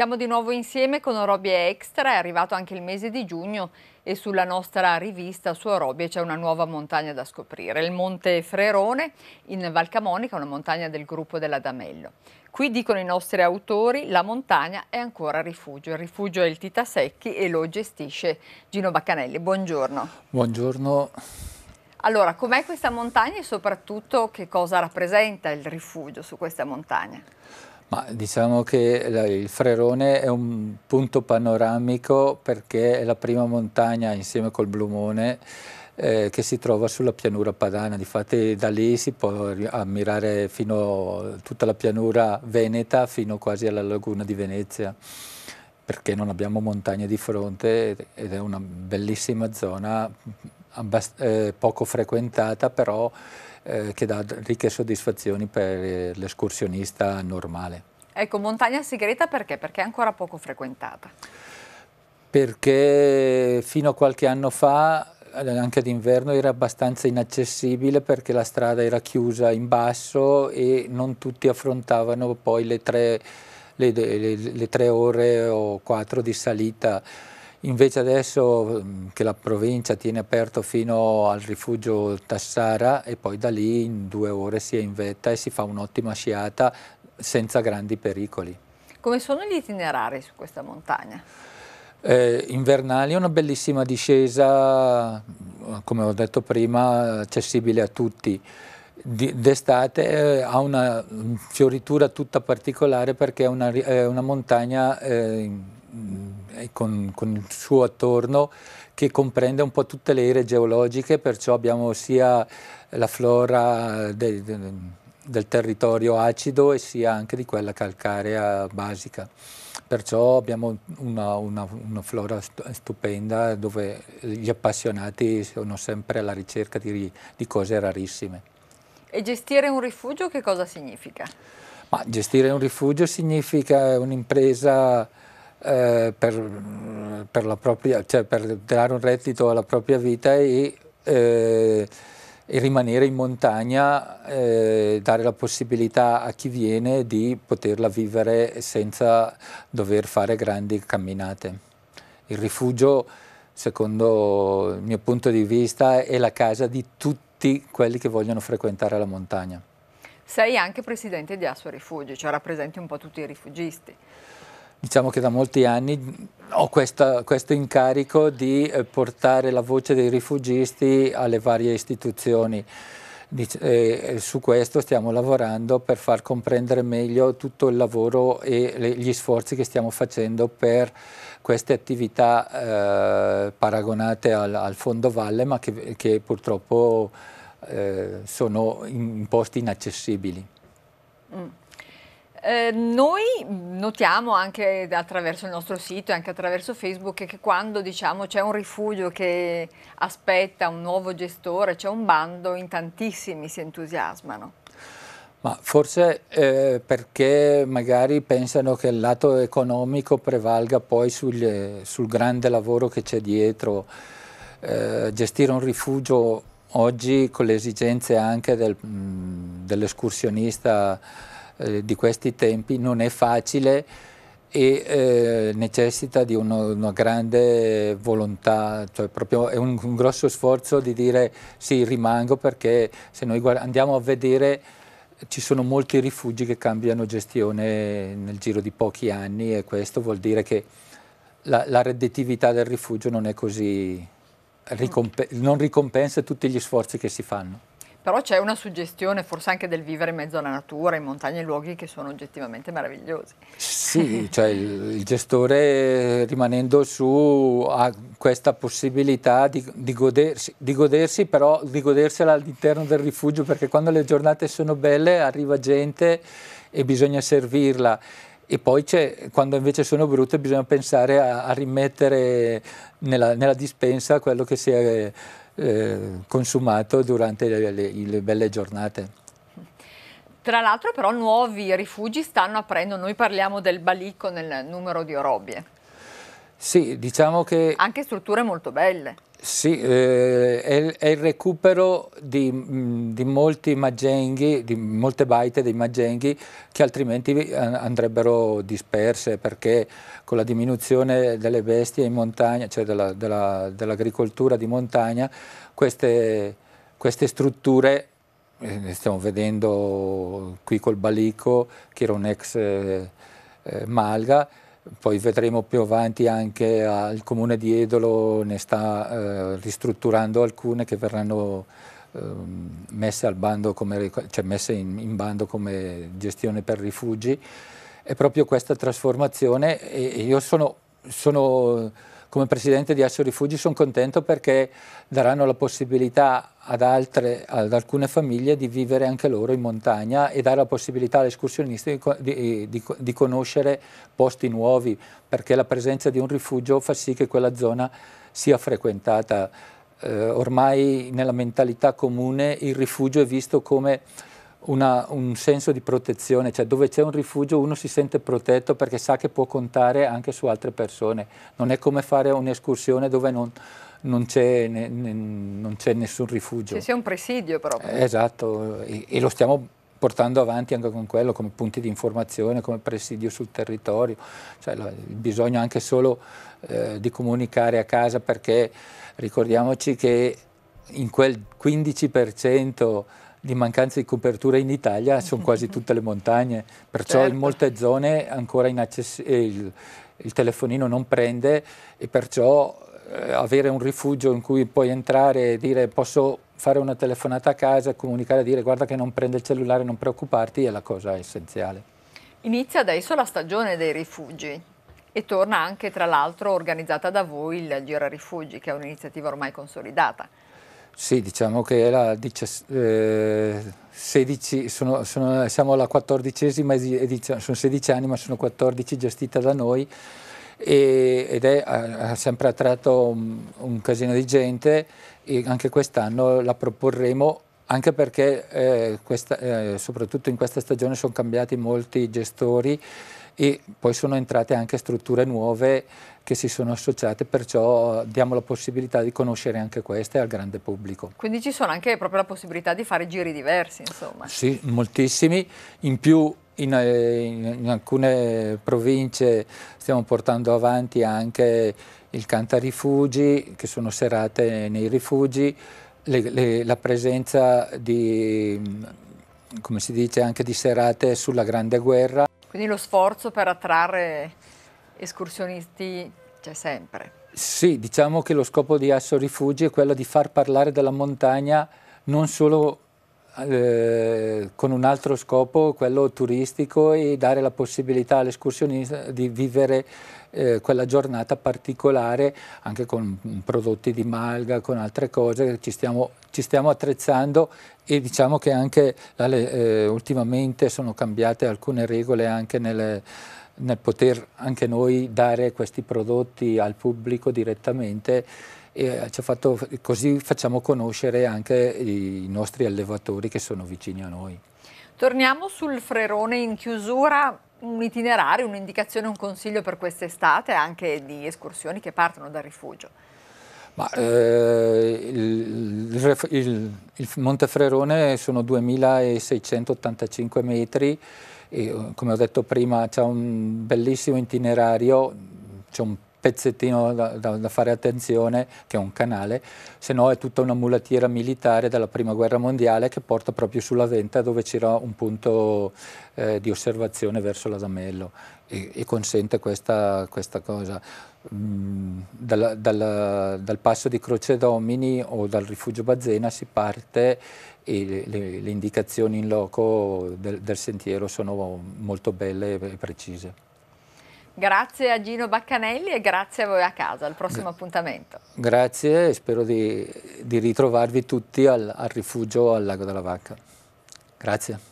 Siamo di nuovo insieme con Orobie Extra, è arrivato anche il mese di giugno e sulla nostra rivista su Orobie c'è una nuova montagna da scoprire, il Monte Frerone in Val Camonica, una montagna del gruppo dell'Adamello. Qui dicono i nostri autori la montagna è ancora rifugio, il rifugio è il Tita Secchi e lo gestisce Gino Baccanelli. Buongiorno. Buongiorno. Allora, com'è questa montagna e soprattutto che cosa rappresenta il rifugio su questa montagna? Ma diciamo che il Frerone è un punto panoramico perché è la prima montagna insieme col Blumone eh, che si trova sulla pianura padana, difatti da lì si può ammirare fino tutta la pianura veneta fino quasi alla laguna di Venezia perché non abbiamo montagne di fronte ed è una bellissima zona eh, poco frequentata però eh, che dà ricche soddisfazioni per l'escursionista normale. Ecco, montagna segreta perché? Perché è ancora poco frequentata. Perché fino a qualche anno fa eh, anche d'inverno era abbastanza inaccessibile perché la strada era chiusa in basso e non tutti affrontavano poi le tre le, le, le tre ore o quattro di salita. Invece adesso mm, che la provincia tiene aperto fino al rifugio Tassara e poi da lì in due ore si è in vetta e si fa un'ottima sciata senza grandi pericoli. Come sono gli itinerari su questa montagna? Eh, invernali è una bellissima discesa, mm, come ho detto prima, accessibile a tutti d'estate eh, ha una fioritura tutta particolare perché è una, è una montagna eh, con, con, il suo attorno che comprende un po' tutte le ere geologiche, perciò abbiamo sia la flora de, de, del territorio acido e sia anche di quella calcarea basica. Perciò abbiamo una, una, una flora stupenda dove gli appassionati sono sempre alla ricerca di, di cose rarissime. E gestire un rifugio che cosa significa? Ma gestire un rifugio significa un'impresa eh, per, per, propria, cioè per, dare un reddito alla propria vita e, eh, e rimanere in montagna, eh, dare la possibilità a chi viene di poterla vivere senza dover fare grandi camminate. Il rifugio, secondo il mio punto di vista, è la casa di tutti tutti quelli che vogliono frequentare la montagna. Sei anche presidente di Asso Rifugi, cioè rappresenti un po' tutti i rifugisti. Diciamo che da molti anni ho questa, questo incarico di eh, portare la voce dei rifugisti alle varie istituzioni e eh, su questo stiamo lavorando per far comprendere meglio tutto il lavoro e gli sforzi che stiamo facendo per queste attività eh, paragonate al, al, fondo valle ma che, che purtroppo eh, sono in, in posti inaccessibili. Mm. Eh, noi notiamo anche attraverso il nostro sito e anche attraverso Facebook che quando diciamo, c'è un rifugio che aspetta un nuovo gestore, c'è un bando, in tantissimi si entusiasmano. Ma forse eh, perché magari pensano che il lato economico prevalga poi sul, sul grande lavoro che c'è dietro. Eh, gestire un rifugio oggi con le esigenze anche del, mm, dell'escursionista eh, di questi tempi non è facile e eh, necessita di uno, una grande volontà, cioè proprio è un, un, grosso sforzo di dire sì rimango perché se noi andiamo a vedere ci sono molti rifugi che cambiano gestione nel giro di pochi anni e questo vuol dire che la, la redditività del rifugio non è così, ricomp non ricompensa tutti gli sforzi che si fanno. Però c'è una suggestione forse anche del vivere in mezzo alla natura, in montagne e luoghi che sono oggettivamente meravigliosi. Sì, cioè il, il, gestore eh, rimanendo su ha questa possibilità di, di, godersi, di godersi, però di godersela all'interno del rifugio, perché quando le giornate sono belle arriva gente e bisogna servirla. E poi quando invece sono brutte bisogna pensare a, a rimettere nella, nella, dispensa quello che si è eh, consumato durante le, le, le belle giornate. Tra l'altro però nuovi rifugi stanno aprendo, noi parliamo del balico nel numero di orobie. Sì, diciamo che... Anche strutture molto belle. Sì, eh, è, il, è, il recupero di, mm, di molti magenghi, di molte baite dei magenghi che altrimenti eh, andrebbero disperse perché con la diminuzione delle bestie in montagna, cioè dell'agricoltura dell di montagna, queste, queste strutture, eh, stiamo vedendo qui col Balico, che era un ex eh, eh malga, poi vedremo più avanti anche al ah, Comune di Edolo ne sta eh, ristrutturando alcune che verranno eh, messe, come, cioè messe in, in, bando come gestione per rifugi. È proprio questa trasformazione e io sono, sono come presidente di Asso Rifugi sono contento perché daranno la possibilità ad, altre, ad, alcune famiglie di vivere anche loro in montagna e dare la possibilità agli escursionisti di, di, eh, di, conoscere posti nuovi, perché la presenza di un rifugio fa sì che quella zona sia frequentata. Eh, ormai nella mentalità comune il rifugio è visto come una, un senso di protezione, cioè dove c'è un rifugio uno si sente protetto perché sa che può contare anche su altre persone, non è come fare un'escursione dove non, non c'è, ne, ne, non c'è nessun rifugio. C'è un presidio proprio. Eh, esatto, e, e lo stiamo portando avanti anche con quello come punti di informazione, come presidio sul territorio, cioè, il bisogno anche solo eh, di comunicare a casa perché ricordiamoci che in quel 15% di mancanza di copertura in Italia sono quasi tutte le montagne, perciò certo. in molte zone ancora eh, il, il telefonino non prende e perciò eh, avere un rifugio in cui puoi entrare e dire posso fare una telefonata a casa, comunicare dire guarda che non prende il cellulare, non preoccuparti è la cosa essenziale. Inizia adesso la stagione dei rifugi e torna anche tra l'altro organizzata da voi il Gira Rifugi che è un'iniziativa ormai consolidata. Sì, diciamo che la, eh, 16, sono, sono, siamo alla quattordicesima edizione, sono 16 anni ma sono 14 gestita da noi e, ed è, ha, ha sempre attratto un, un casino di gente e anche quest'anno la proporremo anche perché eh, questa, eh, soprattutto in questa stagione sono cambiati molti gestori e poi sono entrate anche strutture nuove che si sono associate, perciò diamo la possibilità di conoscere anche queste al grande pubblico. Quindi ci sono anche proprio la possibilità di fare giri diversi, insomma. Sì, moltissimi. In più in, in, eh, in alcune province stiamo portando avanti anche il canta rifugi, che sono serate nei rifugi, le, le, la presenza di, come si dice, anche di serate sulla Grande Guerra. Quindi lo sforzo per attrarre escursionisti c'è sempre. Sì, diciamo che lo scopo di Asso Rifugi è quello di far parlare della montagna non solo eh, con un altro scopo, quello turistico e dare la possibilità all'escursionista di vivere eh, quella giornata particolare anche con prodotti di malga, con altre cose, ci stiamo, ci stiamo attrezzando e diciamo che anche eh, ultimamente sono cambiate alcune regole anche nelle nel poter anche noi dare questi prodotti al pubblico direttamente e eh, fatto, così facciamo conoscere anche i nostri allevatori che sono vicini a noi. Torniamo sul Frerone in chiusura, un itinerario, un'indicazione, un consiglio per quest'estate anche di escursioni che partono dal rifugio. Ma, eh, il, il, il, il, Monte Frerone sono 2685 metri e eh, come ho detto prima c'è un bellissimo itinerario, c'è un pezzettino da, da, da, fare attenzione, che è un canale, se no è tutta una mulattiera militare della Prima Guerra Mondiale che porta proprio sulla Venta dove c'era un punto eh, di osservazione verso l'Adamello e, e consente questa, questa cosa. Mm, dal, dal, dal, passo di Croce Domini o dal rifugio Bazzena si parte e le, le indicazioni in loco del, del sentiero sono molto belle e precise. Grazie a Gino Baccanelli e grazie a voi a casa, al prossimo Gra appuntamento. Grazie e spero di, di ritrovarvi tutti al, al rifugio al Lago della Vacca. Grazie.